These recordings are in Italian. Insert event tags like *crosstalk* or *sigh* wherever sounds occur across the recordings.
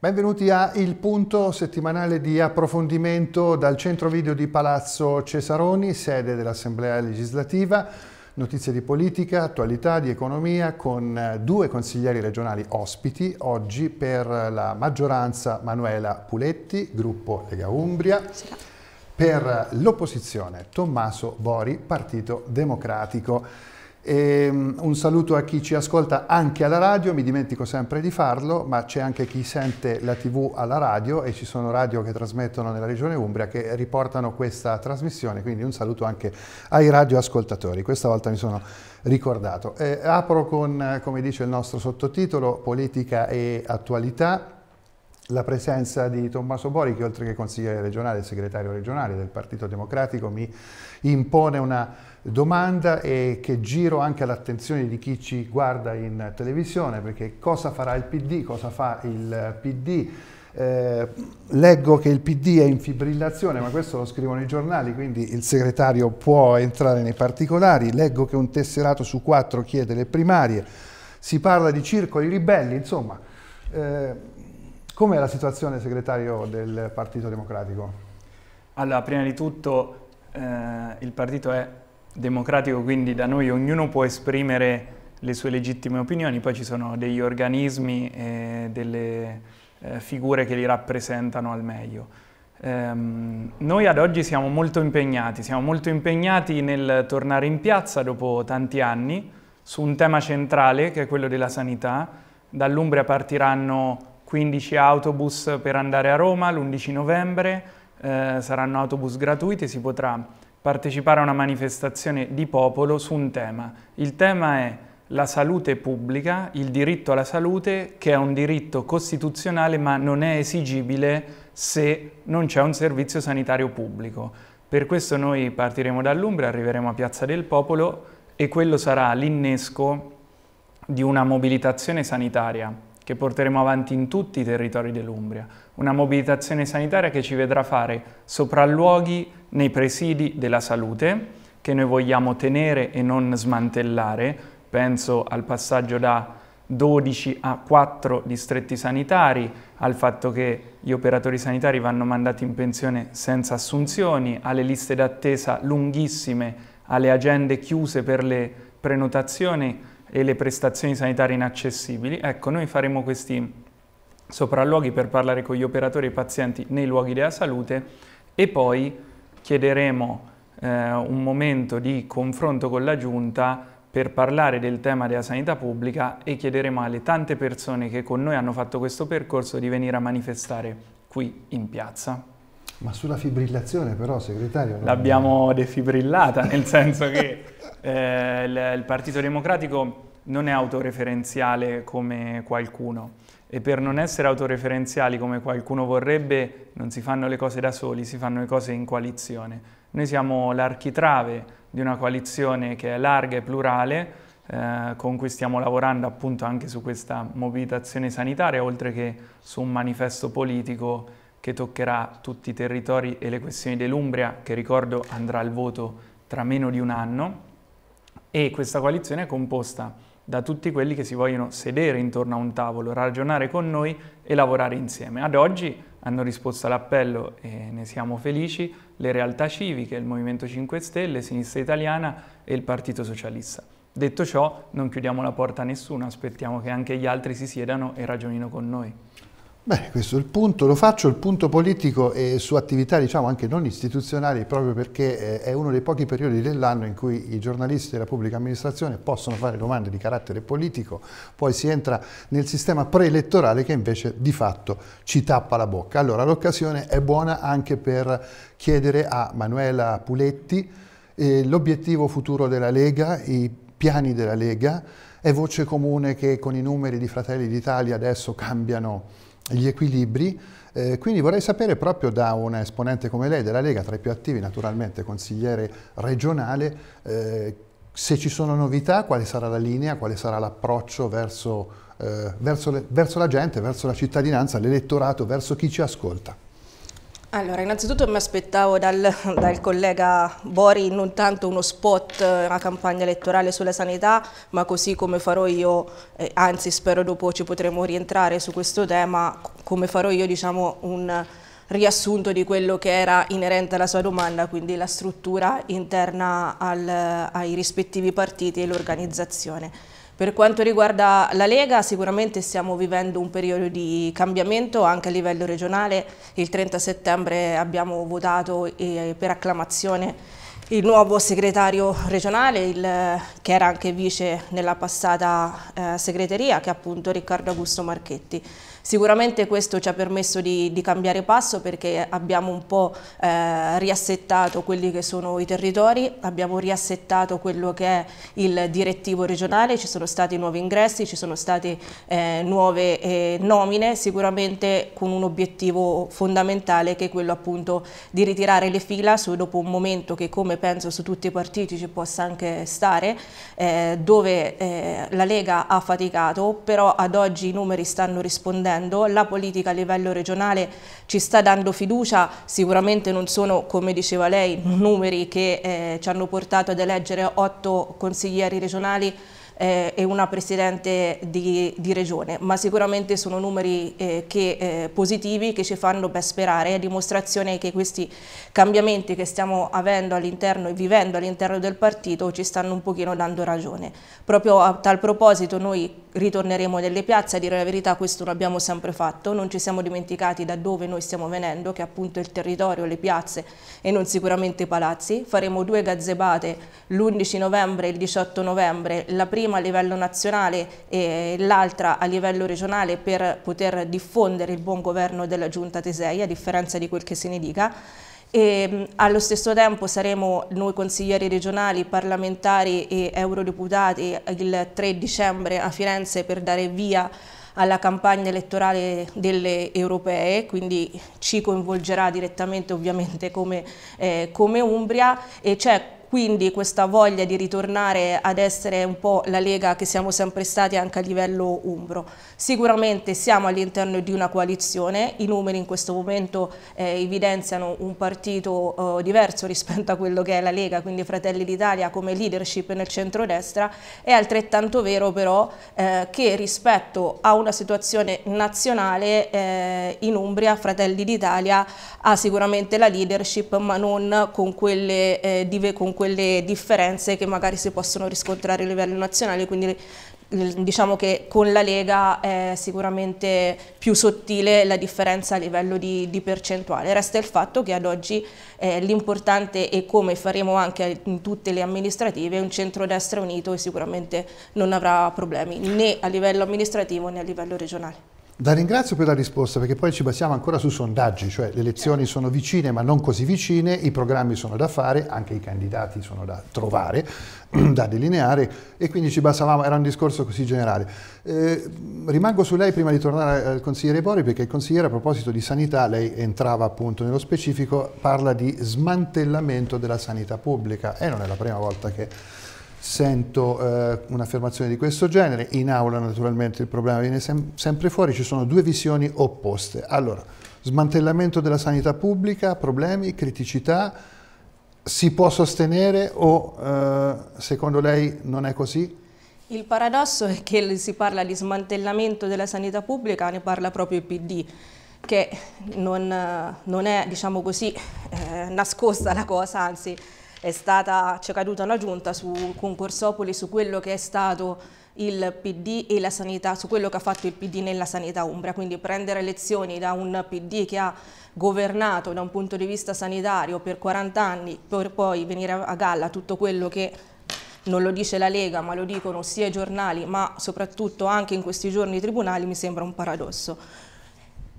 Benvenuti a Il Punto, settimanale di approfondimento dal centro video di Palazzo Cesaroni, sede dell'Assemblea legislativa. Notizie di politica, attualità, di economia con eh, due consiglieri regionali ospiti. Oggi per la maggioranza Manuela Puletti, gruppo Lega Umbria. Per l'opposizione Tommaso Bori, Partito Democratico. E ehm, un saluto a chi ci ascolta anche alla radio, mi dimentico sempre di farlo, ma c'è anche chi sente la tv alla radio e ci sono radio che trasmettono nella regione Umbria che riportano questa trasmissione, quindi un saluto anche ai radioascoltatori. Questa volta mi sono ricordato. Eh, apro con, come dice il nostro sottotitolo, politica e attualità la presenza di Tommaso Bori, che oltre che consigliere regionale e segretario regionale del Partito Democratico, mi impone una domanda e che giro anche all'attenzione di chi ci guarda in televisione, perché cosa farà il PD, cosa fa il PD. Eh, leggo che il PD è in fibrillazione, ma questo lo scrivono i giornali, quindi il segretario può entrare nei particolari. Leggo che un tesserato su quattro chiede le primarie. Si parla di circoli ribelli, insomma. Eh, Com'è la situazione, segretario, del Partito Democratico? Allora, prima di tutto eh, il partito è democratico, quindi da noi ognuno può esprimere le sue legittime opinioni, poi ci sono degli organismi e delle eh, figure che li rappresentano al meglio. Ehm, noi ad oggi siamo molto impegnati, siamo molto impegnati nel tornare in piazza dopo tanti anni su un tema centrale che è quello della sanità. Dall'Umbria partiranno 15 autobus per andare a Roma l'11 novembre, eh, saranno autobus gratuiti, si potrà partecipare a una manifestazione di popolo su un tema. Il tema è la salute pubblica, il diritto alla salute, che è un diritto costituzionale ma non è esigibile se non c'è un servizio sanitario pubblico. Per questo noi partiremo dall'Umbria, arriveremo a Piazza del Popolo e quello sarà l'innesco di una mobilitazione sanitaria che porteremo avanti in tutti i territori dell'Umbria. Una mobilitazione sanitaria che ci vedrà fare sopralluoghi nei presidi della salute che noi vogliamo tenere e non smantellare, penso al passaggio da 12 a 4 distretti sanitari, al fatto che gli operatori sanitari vanno mandati in pensione senza assunzioni, alle liste d'attesa lunghissime, alle agende chiuse per le prenotazioni e le prestazioni sanitarie inaccessibili. Ecco, noi faremo questi sopralluoghi per parlare con gli operatori e i pazienti nei luoghi della salute e poi chiederemo eh, un momento di confronto con la Giunta per parlare del tema della sanità pubblica e chiederemo alle tante persone che con noi hanno fatto questo percorso di venire a manifestare qui in piazza. Ma sulla fibrillazione però, segretario... Non... L'abbiamo defibrillata, nel senso che eh, il Partito Democratico non è autoreferenziale come qualcuno e per non essere autoreferenziali come qualcuno vorrebbe non si fanno le cose da soli, si fanno le cose in coalizione. Noi siamo l'architrave di una coalizione che è larga e plurale, eh, con cui stiamo lavorando appunto anche su questa mobilitazione sanitaria, oltre che su un manifesto politico che toccherà tutti i territori e le questioni dell'Umbria, che ricordo andrà al voto tra meno di un anno. E questa coalizione è composta da tutti quelli che si vogliono sedere intorno a un tavolo, ragionare con noi e lavorare insieme. Ad oggi hanno risposto all'appello e ne siamo felici le realtà civiche, il Movimento 5 Stelle, Sinistra Italiana e il Partito Socialista. Detto ciò, non chiudiamo la porta a nessuno, aspettiamo che anche gli altri si siedano e ragionino con noi. Beh, questo è il punto, lo faccio il punto politico e su attività diciamo anche non istituzionali proprio perché eh, è uno dei pochi periodi dell'anno in cui i giornalisti della pubblica amministrazione possono fare domande di carattere politico, poi si entra nel sistema preelettorale che invece di fatto ci tappa la bocca. Allora l'occasione è buona anche per chiedere a Manuela Puletti eh, l'obiettivo futuro della Lega, i piani della Lega, è voce comune che con i numeri di Fratelli d'Italia adesso cambiano gli equilibri. Eh, quindi vorrei sapere proprio da un esponente come lei della Lega, tra i più attivi naturalmente, consigliere regionale, eh, se ci sono novità, quale sarà la linea, quale sarà l'approccio verso, eh, verso, verso la gente, verso la cittadinanza, l'elettorato, verso chi ci ascolta. Allora, innanzitutto mi aspettavo dal, *laughs* dal, collega Bori non tanto uno spot, eh, una campagna elettorale sulla sanità, ma così come farò io, eh, anzi spero dopo ci potremo rientrare su questo tema, come farò io diciamo un riassunto di quello che era inerente alla sua domanda, quindi la struttura interna al, ai rispettivi partiti e l'organizzazione. Per quanto riguarda la Lega, sicuramente stiamo vivendo un periodo di cambiamento anche a livello regionale. Il 30 settembre abbiamo votato eh, per acclamazione il nuovo segretario regionale, il, che era anche vice nella passata eh, segreteria, che è appunto Riccardo Augusto Marchetti. Sicuramente questo ci ha permesso di, di cambiare passo perché abbiamo un po' eh, riassettato quelli che sono i territori, abbiamo riassettato quello che è il direttivo regionale, ci sono stati nuovi ingressi, ci sono state eh, nuove eh, nomine, sicuramente con un obiettivo fondamentale che è quello appunto di ritirare le fila su, dopo un momento che come penso su tutti i partiti ci possa anche stare, eh, dove eh, la Lega ha faticato, però ad oggi i numeri stanno rispondendo facendo, la politica a livello regionale ci sta dando fiducia, sicuramente non sono, come diceva lei, numeri che eh, ci hanno portato ad eleggere otto consiglieri regionali eh, e una presidente di, di, regione, ma sicuramente sono numeri eh, che, eh, positivi che ci fanno ben sperare, a dimostrazione che questi cambiamenti che stiamo avendo all'interno e vivendo all'interno del partito ci stanno un pochino dando ragione. Proprio a tal proposito noi ritorneremo nelle piazze, a dire la verità questo lo abbiamo sempre fatto, non ci siamo dimenticati da dove noi stiamo venendo, che è appunto il territorio, le piazze e non sicuramente i palazzi. Faremo due gazzebate l'11 novembre e il 18 novembre, la prima prima a livello nazionale e l'altra a livello regionale per poter diffondere il buon governo della giunta Tesei, a differenza di quel che se ne dica. E, allo stesso tempo saremo noi consiglieri regionali, parlamentari e eurodeputati il 3 dicembre a Firenze per dare via alla campagna elettorale delle europee, quindi ci coinvolgerà direttamente ovviamente come, eh, come Umbria e c'è quindi questa voglia di ritornare ad essere un po' la Lega che siamo sempre stati anche a livello umbro. Sicuramente siamo all'interno di una coalizione, i numeri in questo momento eh, evidenziano un partito eh, diverso rispetto a quello che è la Lega, quindi Fratelli d'Italia come leadership nel centrodestra, è altrettanto vero però eh, che rispetto a una situazione nazionale eh, in Umbria Fratelli d'Italia ha sicuramente la leadership ma non con quelle eh, di con quelle differenze che magari si possono riscontrare a livello nazionale, quindi diciamo che con la Lega è sicuramente più sottile la differenza a livello di, di percentuale. Resta il fatto che ad oggi eh, l'importante e come faremo anche in tutte le amministrative è un centrodestra unito sicuramente non avrà problemi né a livello amministrativo né a livello regionale. La ringrazio per la risposta perché poi ci basiamo ancora su sondaggi, cioè le elezioni certo. sono vicine ma non così vicine, i programmi sono da fare, anche i candidati sono da trovare, *clears throat* da delineare e quindi ci basavamo, era un discorso così generale. Eh, rimango su lei prima di tornare al consigliere Bori perché il consigliere a proposito di sanità, lei entrava appunto nello specifico, parla di smantellamento della sanità pubblica e non è la prima volta che sento eh, un'affermazione di questo genere, in aula naturalmente il problema viene sem sempre fuori, ci sono due visioni opposte. Allora, smantellamento della sanità pubblica, problemi, criticità, si può sostenere o eh, secondo lei non è così? Il paradosso è che si parla di smantellamento della sanità pubblica, ne parla proprio il PD che non, non è, diciamo così, eh, nascosta la cosa, anzi è stata, c'è caduta una giunta su Concorsopoli su quello che è stato il PD e la sanità, su quello che ha fatto il PD nella sanità umbra, quindi prendere lezioni da un PD che ha governato da un punto di vista sanitario per 40 anni per poi venire a galla tutto quello che non lo dice la Lega ma lo dicono sia i giornali ma soprattutto anche in questi giorni i tribunali mi sembra un paradosso.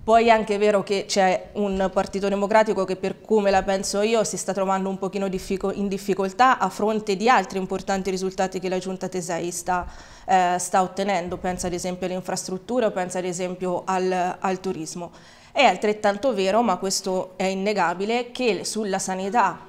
Poi è anche vero che c'è un Partito Democratico che per come la penso io si sta trovando un pochino in difficoltà a fronte di altri importanti risultati che la Giunta Tesei sta, eh, sta ottenendo, pensa ad esempio alle infrastrutture o pensa ad esempio al, al turismo. È altrettanto vero, ma questo è innegabile, che sulla sanità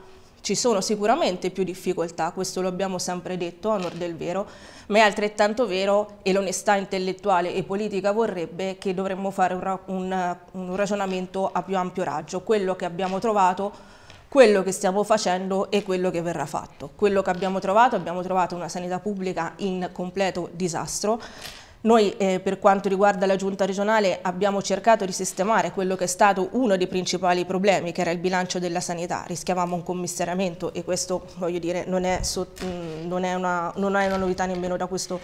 ci sono sicuramente più difficoltà, questo lo abbiamo sempre detto, a onor del vero, ma è altrettanto vero, e l'onestà intellettuale e politica vorrebbe, che dovremmo fare un, un, un ragionamento a più ampio raggio, quello che abbiamo trovato quello che stiamo facendo e quello che verrà fatto. Quello che abbiamo trovato, abbiamo trovato una sanità pubblica in completo disastro, noi eh, per quanto riguarda la giunta regionale abbiamo cercato di sistemare quello che è stato uno dei principali problemi che era il bilancio della sanità, rischiavamo un commissariamento e questo voglio dire non è, so, mm, non è, una, non è una novità nemmeno, questo,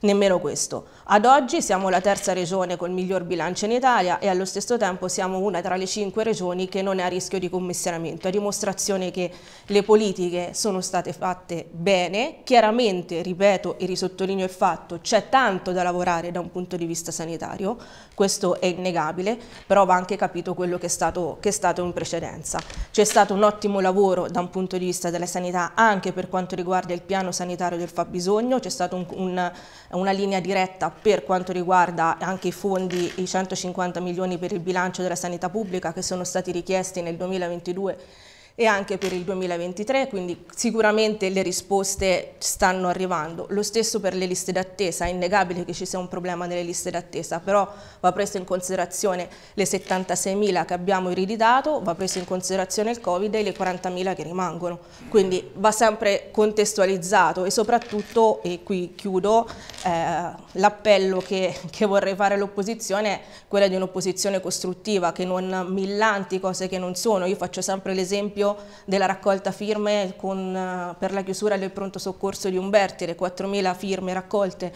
nemmeno questo. Ad oggi siamo la terza regione con miglior bilancio in Italia e allo stesso tempo siamo una tra le cinque regioni che non è a rischio di commissionamento, a dimostrazione che le politiche sono state fatte bene, chiaramente, ripeto e risottolineo il fatto, c'è tanto da lavorare da un punto di vista sanitario, questo è innegabile, però va anche capito quello che è stato, che è stato in precedenza. C'è stato un ottimo lavoro da un punto di vista della sanità anche per quanto riguarda il piano sanitario del fabbisogno, c'è stata un, un, una linea diretta per quanto riguarda anche i fondi, i 150 milioni per il bilancio della sanità pubblica che sono stati richiesti nel 2022 e anche per il 2023, quindi sicuramente le risposte stanno arrivando. Lo stesso per le liste d'attesa, è innegabile che ci sia un problema nelle liste d'attesa, però va preso in considerazione le 76.000 che abbiamo ereditato, va preso in considerazione il Covid e le 40.000 che rimangono. Quindi va sempre contestualizzato e soprattutto, e qui chiudo, eh, l'appello che, che vorrei fare all'opposizione è quella di un'opposizione costruttiva, che non millanti cose che non sono. Io faccio sempre l'esempio della raccolta firme con, eh, per la chiusura del pronto soccorso di Umberti, le 4.000 firme raccolte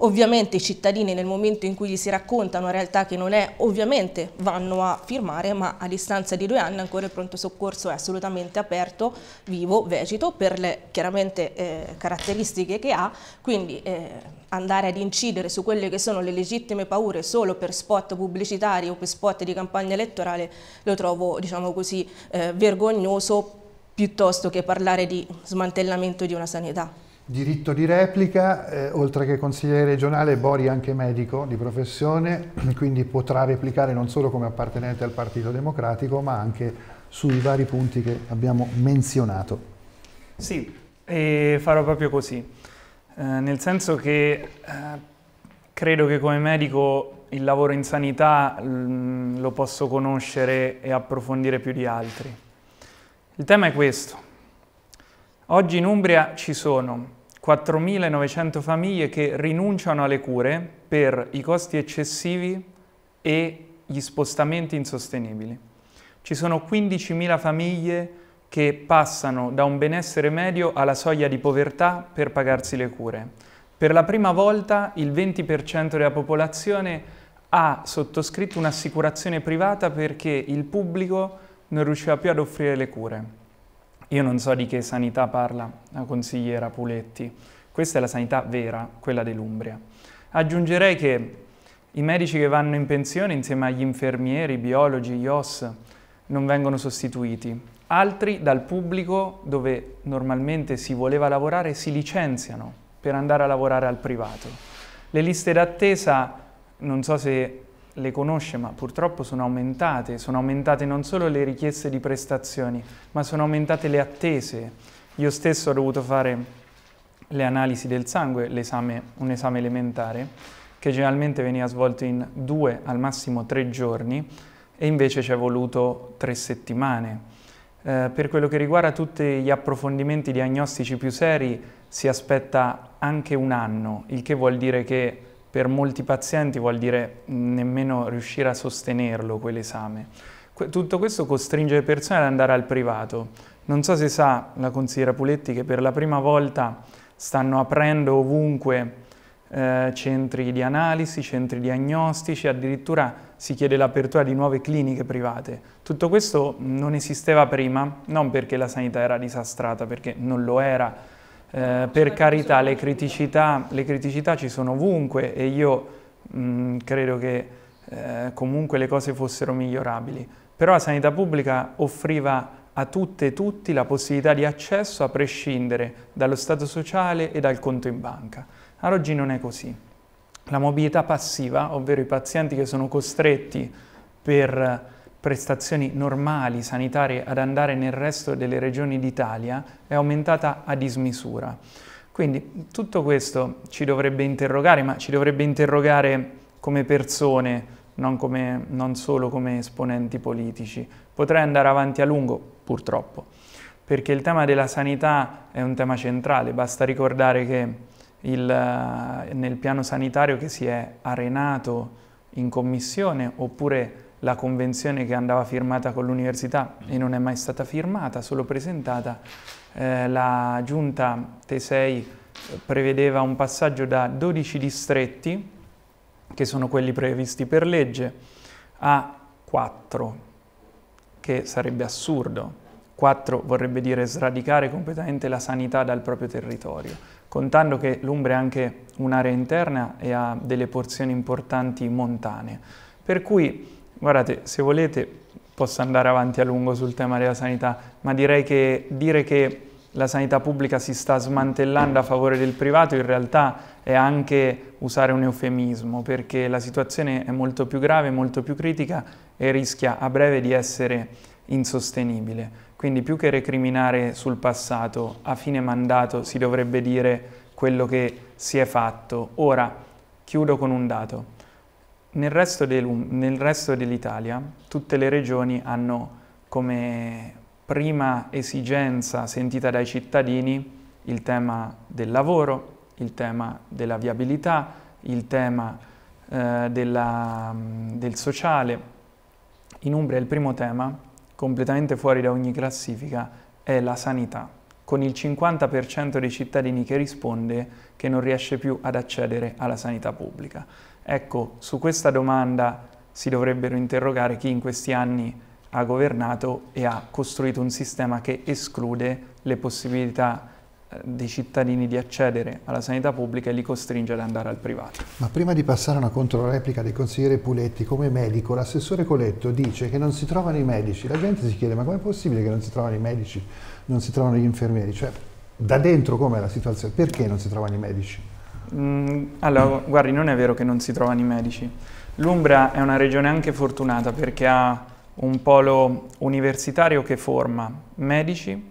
Ovviamente i cittadini nel momento in cui gli si racconta una realtà che non è, ovviamente vanno a firmare, ma a distanza di due anni ancora il pronto soccorso è assolutamente aperto, vivo, vegeto, per le chiaramente eh, caratteristiche che ha, quindi eh, andare ad incidere su quelle che sono le legittime paure solo per spot pubblicitari o per spot di campagna elettorale lo trovo, diciamo così, eh, vergognoso piuttosto che parlare di smantellamento di una sanità diritto di replica, eh, oltre che consigliere regionale, Bori è anche medico di professione, quindi potrà replicare non solo come appartenente al Partito Democratico, ma anche sui vari punti che abbiamo menzionato. Sì, e farò proprio così, eh, nel senso che eh, credo che come medico il lavoro in sanità mh, mm, lo posso conoscere e approfondire più di altri. Il tema è questo. Oggi in Umbria ci sono 4.900 famiglie che rinunciano alle cure per i costi eccessivi e gli spostamenti insostenibili. Ci sono 15.000 famiglie che passano da un benessere medio alla soglia di povertà per pagarsi le cure. Per la prima volta il 20% della popolazione ha sottoscritto un'assicurazione privata perché il pubblico non riusciva più ad offrire le cure. Io non so di che sanità parla la consigliera Puletti, questa è la sanità vera, quella dell'Umbria. Aggiungerei che i medici che vanno in pensione insieme agli infermieri, i biologi, gli OS non vengono sostituiti. Altri dal pubblico dove normalmente si voleva lavorare si licenziano per andare a lavorare al privato. Le liste d'attesa, non so se le conosce, ma purtroppo sono aumentate, sono aumentate non solo le richieste di prestazioni, ma sono aumentate le attese. Io stesso ho dovuto fare le analisi del sangue, esame, un esame elementare, che generalmente veniva svolto in due, al massimo tre giorni, e invece ci è voluto tre settimane. Eh, per quello che riguarda tutti gli approfondimenti diagnostici più seri, si aspetta anche un anno, il che vuol dire che per molti pazienti vuol dire nemmeno riuscire a sostenerlo quell'esame. Tutto questo costringe le persone ad andare al privato. Non so se sa la consigliera Puletti che per la prima volta stanno aprendo ovunque eh, centri di analisi, centri diagnostici, addirittura si chiede l'apertura di nuove cliniche private. Tutto questo non esisteva prima, non perché la sanità era disastrata, perché non lo era, eh, per carità, le criticità, le criticità, ci sono ovunque e io mh, mm, credo che eh, comunque le cose fossero migliorabili. Però la sanità pubblica offriva a tutte e tutti la possibilità di accesso a prescindere dallo stato sociale e dal conto in banca. Ad oggi non è così. La mobilità passiva, ovvero i pazienti che sono costretti per prestazioni normali sanitarie ad andare nel resto delle regioni d'Italia è aumentata a dismisura. Quindi tutto questo ci dovrebbe interrogare, ma ci dovrebbe interrogare come persone, non, come, non solo come esponenti politici. Potrei andare avanti a lungo, purtroppo, perché il tema della sanità è un tema centrale, basta ricordare che il, nel piano sanitario che si è arenato in commissione oppure la convenzione che andava firmata con l'università e non è mai stata firmata, solo presentata. Eh, la giunta Tesei prevedeva un passaggio da 12 distretti, che sono quelli previsti per legge, a 4, che sarebbe assurdo. 4 vorrebbe dire sradicare completamente la sanità dal proprio territorio, contando che l'Umbria è anche un'area interna e ha delle porzioni importanti montane. Per cui Guardate, se volete posso andare avanti a lungo sul tema della sanità, ma direi che dire che la sanità pubblica si sta smantellando a favore del privato in realtà è anche usare un eufemismo, perché la situazione è molto più grave, molto più critica e rischia a breve di essere insostenibile. Quindi più che recriminare sul passato, a fine mandato si dovrebbe dire quello che si è fatto. Ora chiudo con un dato. Nel resto, dell'Italia tutte le regioni hanno come prima esigenza sentita dai cittadini il tema del lavoro, il tema della viabilità, il tema eh, della, mm, del sociale. In Umbria il primo tema, completamente fuori da ogni classifica, è la sanità, con il 50% dei cittadini che risponde che non riesce più ad accedere alla sanità pubblica. Ecco, su questa domanda si dovrebbero interrogare chi in questi anni ha governato e ha costruito un sistema che esclude le possibilità eh, dei cittadini di accedere alla sanità pubblica e li costringe ad andare al privato. Ma prima di passare a una controreplica del consigliere Puletti, come medico, l'assessore Coletto dice che non si trovano i medici. La gente si chiede ma com'è possibile che non si trovano i medici, non si trovano gli infermieri? Cioè, da dentro com'è la situazione? Perché non si trovano i medici? Mm, allora, guardi, non è vero che non si trovano i medici. L'Umbria è una regione anche fortunata perché ha un polo universitario che forma medici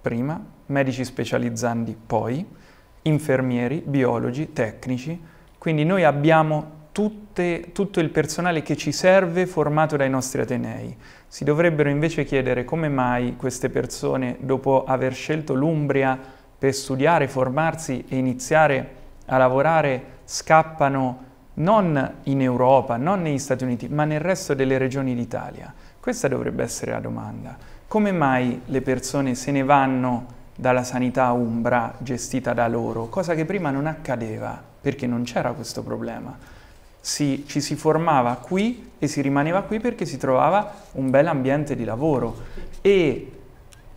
prima, medici specializzandi poi, infermieri, biologi, tecnici. Quindi noi abbiamo tutte, tutto il personale che ci serve formato dai nostri Atenei. Si dovrebbero invece chiedere come mai queste persone, dopo aver scelto l'Umbria per studiare, formarsi e iniziare a a lavorare scappano non in Europa, non negli Stati Uniti, ma nel resto delle regioni d'Italia? Questa dovrebbe essere la domanda. Come mai le persone se ne vanno dalla sanità umbra gestita da loro, cosa che prima non accadeva perché non c'era questo problema. Si, ci si formava qui e si rimaneva qui perché si trovava un bel ambiente di lavoro e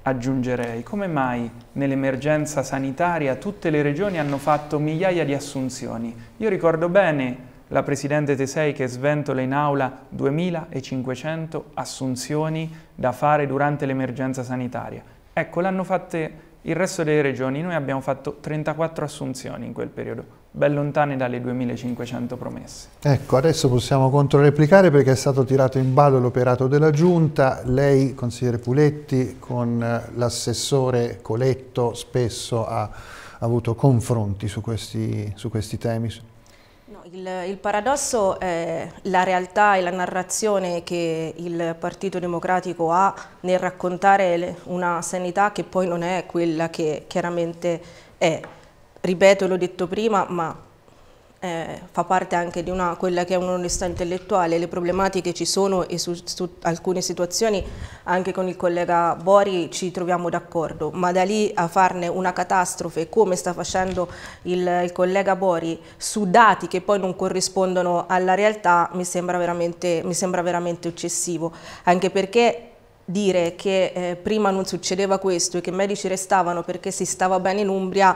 aggiungerei, come mai nell'emergenza sanitaria tutte le regioni hanno fatto migliaia di assunzioni? Io ricordo bene la Presidente Tesei che sventola in aula 2500 assunzioni da fare durante l'emergenza sanitaria. Ecco, l'hanno fatte il resto delle regioni, noi abbiamo fatto 34 assunzioni in quel periodo, ben lontani dalle 2500 promesse. Ecco, adesso possiamo controreplicare perché è stato tirato in ballo l'operato della Giunta, lei, consigliere Puletti, con eh, l'assessore Coletto spesso ha avuto confronti su questi, su questi temi? il, il, paradosso è la realtà e la narrazione che il Partito Democratico ha nel raccontare una sanità che poi non è quella che chiaramente è ripeto, l'ho detto prima, ma eh, fa parte anche di una, quella che è un'onestà intellettuale, le problematiche ci sono e su, su, alcune situazioni anche con il collega Bori ci troviamo d'accordo, ma da lì a farne una catastrofe come sta facendo il, il, collega Bori su dati che poi non corrispondono alla realtà mi sembra veramente, mi sembra veramente eccessivo, anche perché dire che eh, prima non succedeva questo e che i medici restavano perché si stava bene in Umbria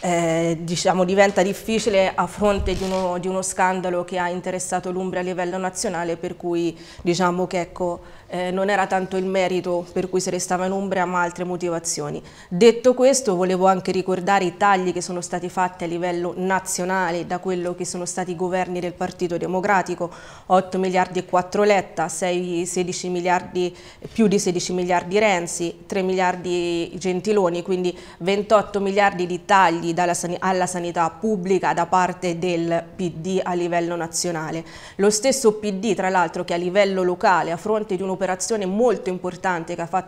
eh, diciamo, diventa difficile a fronte di uno, di uno scandalo che ha interessato l'Umbria a livello nazionale, per cui diciamo che ecco, eh, non era tanto il merito per cui si restava in Umbria ma altre motivazioni. Detto questo volevo anche ricordare i tagli che sono stati fatti a livello nazionale da quello che sono stati i governi del Partito Democratico, 8 miliardi e 4 Letta, 6, 16 miliardi, più di 16 miliardi Renzi, 3 miliardi Gentiloni, quindi 28 miliardi di tagli san alla sanità pubblica da parte del PD a livello nazionale. Lo stesso PD tra l'altro che a livello locale a fronte di uno un'operazione molto importante che ha,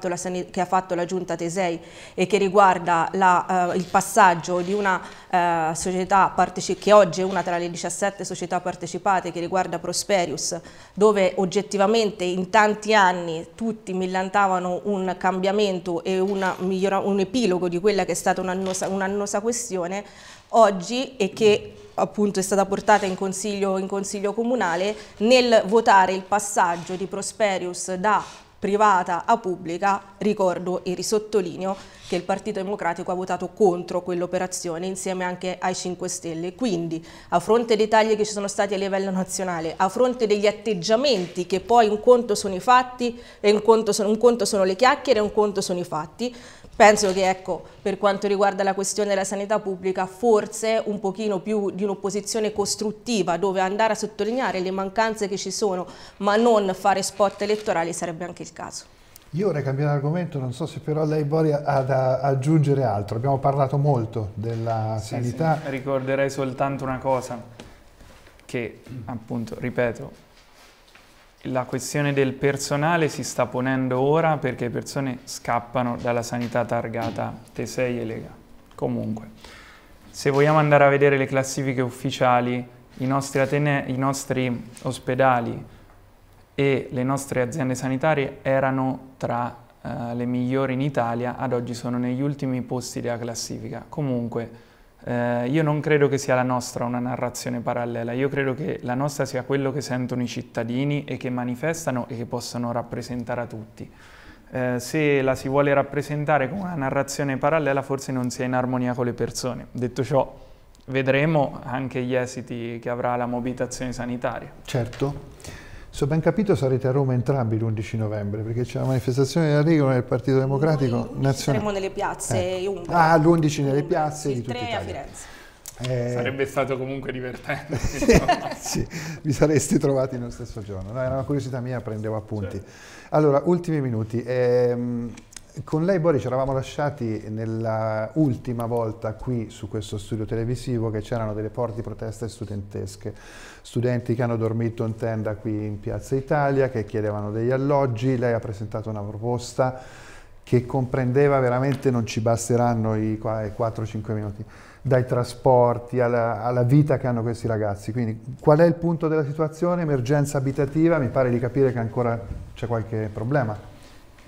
che ha, fatto la, Giunta Tesei e che riguarda la, uh, il passaggio di una uh, società che oggi è una tra le 17 società partecipate che riguarda Prosperius, dove oggettivamente in tanti anni tutti millantavano un cambiamento e un epilogo di quella che è stata un'annosa un questione, oggi e che appunto è stata portata in consiglio, in consiglio comunale nel votare il passaggio di Prosperius da privata a pubblica, ricordo e risottolineo che il Partito Democratico ha votato contro quell'operazione insieme anche ai 5 Stelle. Quindi a fronte dei tagli che ci sono stati a livello nazionale, a fronte degli atteggiamenti che poi un conto sono i fatti, un conto sono, un conto sono le chiacchiere un conto sono i fatti, Penso che ecco, per quanto riguarda la questione della sanità pubblica forse un pochino più di un'opposizione costruttiva dove andare a sottolineare le mancanze che ci sono ma non fare spot elettorali sarebbe anche il caso. Io vorrei cambiare argomento, non so se però lei Bori ha da aggiungere altro, abbiamo parlato molto della sì, sanità. Sì. Ricorderei soltanto una cosa che appunto, ripeto, la questione del personale si sta ponendo ora perché le persone scappano dalla sanità targata Tesei e Lega. Comunque, se vogliamo andare a vedere le classifiche ufficiali, i nostri, atene, i nostri ospedali e le nostre aziende sanitarie erano tra uh, le migliori in Italia, ad oggi sono negli ultimi posti della classifica. Comunque, eh, io non credo che sia la nostra una narrazione parallela, io credo che la nostra sia quello che sentono i cittadini e che manifestano e che possono rappresentare a tutti. Eh, se la si vuole rappresentare con una narrazione parallela forse non si è in armonia con le persone. Detto ciò, vedremo anche gli esiti che avrà la mobilitazione sanitaria. Certo. Se ho ben capito sarete a Roma entrambi l'11 novembre, perché c'è la manifestazione della Lega del Partito Democratico Noi Nazionale. Saremo nelle piazze ecco. Ah, l'11 nelle piazze il di tutta 3 Italia. a Firenze. Eh... Sarebbe stato comunque divertente. *laughs* sì, vi sareste trovati nello stesso giorno. No, era una curiosità mia, prendevo appunti. Certo. Allora, ultimi minuti. Eh, con lei Bori ci eravamo lasciati nell'ultima volta qui su questo studio televisivo che c'erano delle forti proteste studentesche, studenti che hanno dormito in tenda qui in Piazza Italia, che chiedevano degli alloggi, lei ha presentato una proposta che comprendeva veramente non ci basteranno i 4-5 minuti, dai trasporti alla, alla, vita che hanno questi ragazzi. Quindi qual è il punto della situazione? Emergenza abitativa, mi pare di capire che ancora c'è qualche problema.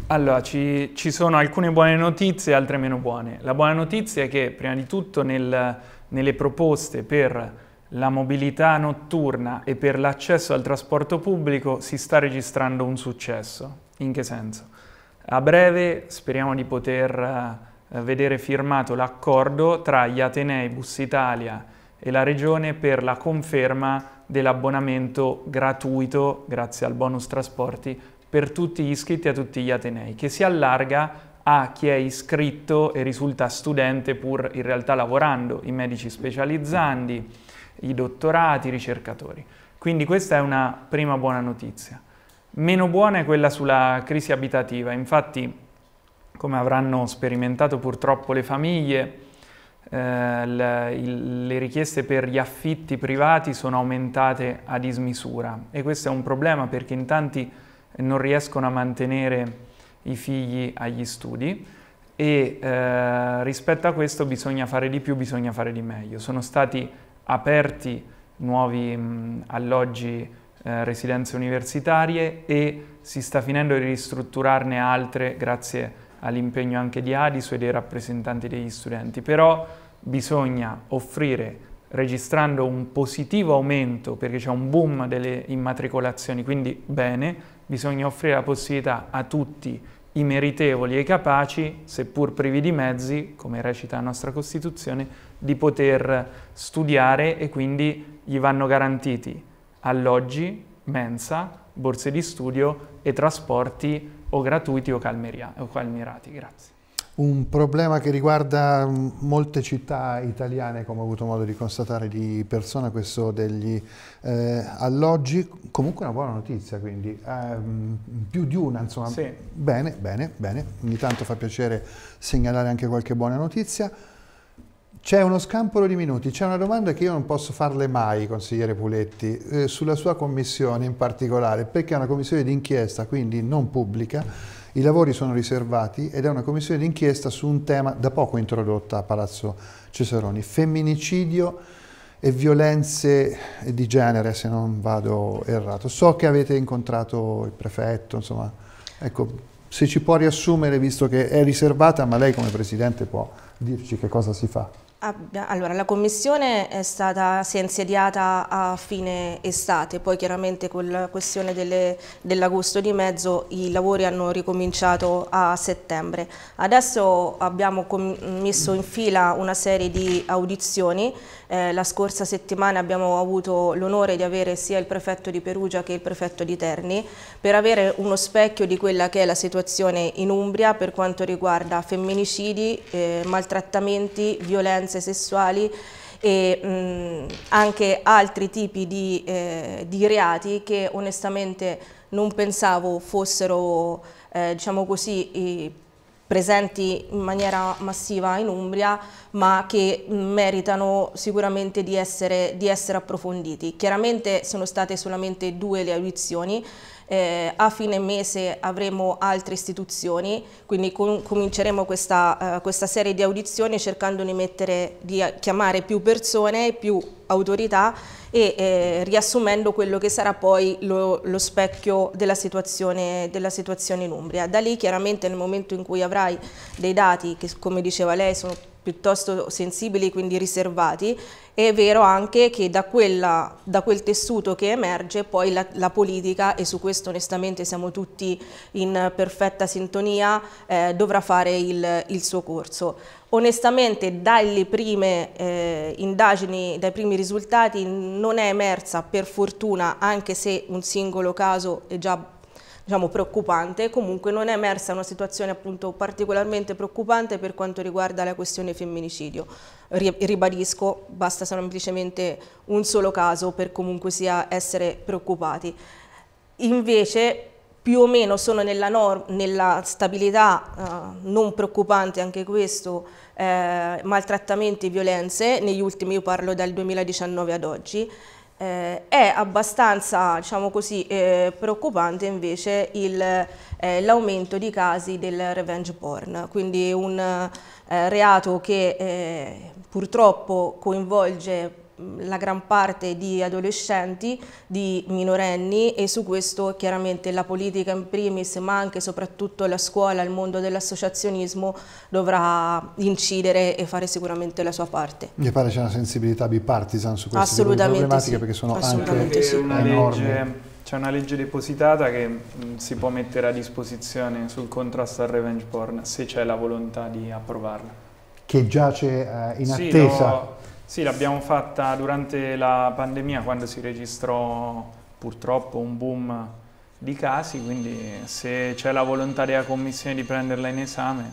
Allora, ci, ci, sono alcune buone notizie e altre meno buone. La buona notizia è che, prima di tutto, nel, nelle proposte per la mobilità notturna e per l'accesso al trasporto pubblico si sta registrando un successo. In che senso? A breve speriamo di poter eh, vedere firmato l'accordo tra gli Atenei Bus Italia e la Regione per la conferma dell'abbonamento gratuito, grazie al bonus trasporti, per tutti gli iscritti a tutti gli Atenei, che si allarga a chi è iscritto e risulta studente pur in realtà lavorando, i medici specializzandi, i dottorati, i ricercatori. Quindi questa è una prima buona notizia. Meno buona è quella sulla crisi abitativa, infatti come avranno sperimentato purtroppo le famiglie, eh, le, le richieste per gli affitti privati sono aumentate a dismisura e questo è un problema perché in tanti non riescono a mantenere i figli agli studi e eh, rispetto a questo bisogna fare di più, bisogna fare di meglio. Sono stati aperti nuovi mh, mm, alloggi, eh, residenze universitarie e si sta finendo di ristrutturarne altre grazie all'impegno anche di Adisu e dei rappresentanti degli studenti. Però bisogna offrire, registrando un positivo aumento, perché c'è un boom delle immatricolazioni, quindi bene, bisogna offrire la possibilità a tutti i meritevoli e i capaci, seppur privi di mezzi, come recita la nostra Costituzione, di poter studiare e quindi gli vanno garantiti alloggi, mensa, borse di studio e trasporti o gratuiti o, calmeria, o calmirati. Grazie un problema che riguarda mm, molte città italiane, come ho avuto modo di constatare di persona, questo degli eh, alloggi. Comunque una buona notizia, quindi um, più di una, insomma. Sì. Bene, bene, bene. Ogni tanto fa piacere segnalare anche qualche buona notizia. C'è uno scampolo di minuti, c'è una domanda che io non posso farle mai, consigliere Puletti, eh, sulla sua commissione in particolare, perché è una commissione d'inchiesta, quindi non pubblica i lavori sono riservati ed è una commissione d'inchiesta su un tema da poco introdotta a Palazzo Cesaroni, femminicidio e violenze di genere, se non vado errato. So che avete incontrato il prefetto, insomma, ecco, se ci può riassumere, visto che è riservata, ma lei come Presidente può dirci che cosa si fa. Allora, la commissione è stata, si è insediata a fine estate, poi chiaramente con la questione dell'agosto dell di mezzo i lavori hanno ricominciato a settembre. Adesso abbiamo messo in fila una serie di audizioni, eh, la scorsa settimana abbiamo avuto l'onore di avere sia il prefetto di Perugia che il prefetto di Terni per avere uno specchio di quella che è la situazione in Umbria per quanto riguarda femminicidi, eh, maltrattamenti, violenze violenze sessuali e mh, mm, anche altri tipi di, eh, di, reati che onestamente non pensavo fossero eh, diciamo così, presenti in maniera massiva in Umbria ma che meritano sicuramente di essere, di essere approfonditi. Chiaramente sono state solamente due le audizioni eh, a fine mese avremo altre istituzioni, quindi com cominceremo questa, uh, questa, serie di audizioni cercando di, mettere, di eh, chiamare più persone, più autorità e eh, riassumendo quello che sarà poi lo, lo specchio della situazione, della situazione in Umbria. Da lì chiaramente nel momento in cui avrai dei dati che come diceva lei sono piuttosto sensibili, quindi riservati, è vero anche che da, quella, da quel tessuto che emerge poi la, la, politica, e su questo onestamente siamo tutti in perfetta sintonia, eh, dovrà fare il, il suo corso. Onestamente dalle prime eh, indagini, dai primi risultati non è emersa per fortuna, anche se un singolo caso è già diciamo, preoccupante, comunque non è emersa una situazione appunto particolarmente preoccupante per quanto riguarda la questione femminicidio. Ribadisco, basta semplicemente un solo caso per comunque sia essere preoccupati. Invece più o meno sono nella, nella stabilità eh, non preoccupante anche questo, eh, maltrattamenti e violenze, negli ultimi io parlo dal 2019 ad oggi, eh, è abbastanza diciamo così, eh, preoccupante invece eh, l'aumento di casi del revenge porn, quindi un eh, reato che eh, purtroppo coinvolge Mm, la gran parte di adolescenti, di minorenni e su questo chiaramente la politica in primis ma anche e soprattutto la scuola, il mondo dell'associazionismo dovrà incidere e fare sicuramente la sua parte. Mi pare c'è una sensibilità bipartisan su queste problematiche sì. perché sono anche sì. una enormi. C'è una legge depositata che mh, mm, si può mettere a disposizione sul contrasto al revenge porn se c'è la volontà di approvarla. Che giace eh, in sì, attesa. No, sì, l'abbiamo fatta durante la pandemia quando si registrò purtroppo un boom di casi, quindi se c'è la volontà della Commissione di prenderla in esame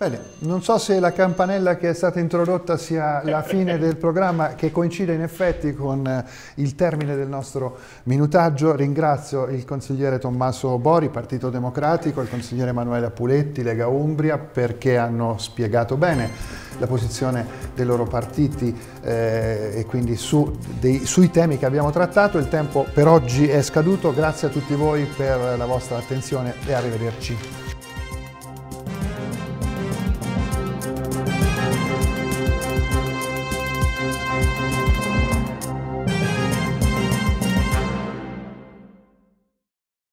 Bene, non so se la campanella che è stata introdotta sia la fine del programma che coincide in effetti con eh, il termine del nostro minutaggio. Ringrazio il consigliere Tommaso Bori, Partito Democratico, il consigliere Emanuele Apuletti, Lega Umbria, perché hanno spiegato bene la posizione dei loro partiti eh, e quindi su, dei, sui temi che abbiamo trattato. Il tempo per oggi è scaduto, grazie a tutti voi per la vostra attenzione e arrivederci.